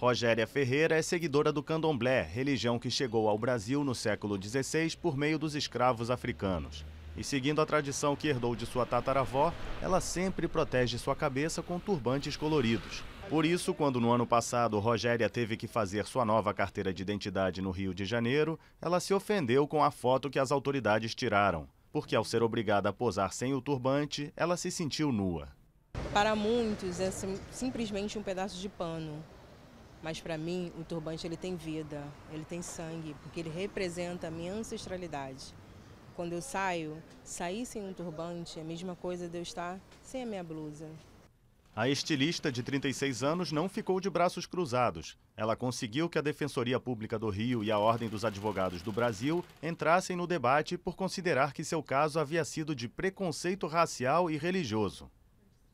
Rogéria Ferreira é seguidora do candomblé, religião que chegou ao Brasil no século XVI por meio dos escravos africanos. E seguindo a tradição que herdou de sua tataravó, ela sempre protege sua cabeça com turbantes coloridos. Por isso, quando no ano passado Rogéria teve que fazer sua nova carteira de identidade no Rio de Janeiro, ela se ofendeu com a foto que as autoridades tiraram. Porque ao ser obrigada a posar sem o turbante, ela se sentiu nua. Para muitos, é simplesmente um pedaço de pano mas para mim, o turbante ele tem vida, ele tem sangue, porque ele representa a minha ancestralidade. Quando eu saio, sair sem um turbante é a mesma coisa de eu estar sem a minha blusa. A estilista de 36 anos não ficou de braços cruzados. Ela conseguiu que a Defensoria Pública do Rio e a Ordem dos Advogados do Brasil entrassem no debate por considerar que seu caso havia sido de preconceito racial e religioso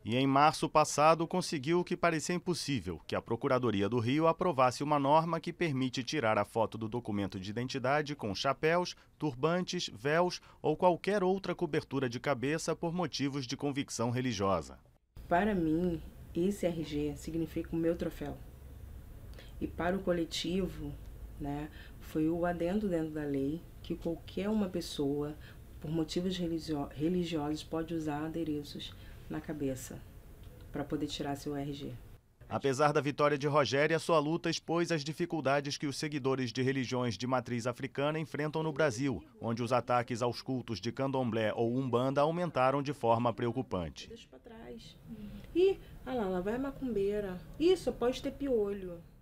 e em março passado conseguiu o que parecia impossível, que a Procuradoria do Rio aprovasse uma norma que permite tirar a foto do documento de identidade com chapéus, turbantes, véus ou qualquer outra cobertura de cabeça por motivos de convicção religiosa. Para mim, esse RG significa o meu troféu. E para o coletivo, né, foi o adendo dentro da lei que qualquer uma pessoa por motivos religio religiosos, pode usar adereços na cabeça para poder tirar seu RG. Apesar da vitória de Rogério, a sua luta expôs as dificuldades que os seguidores de religiões de matriz africana enfrentam no Brasil, onde os ataques aos cultos de candomblé ou umbanda aumentaram de forma preocupante. Deixa para trás. Ih, ah lá, lá vai macumbeira. Isso, pode ter piolho.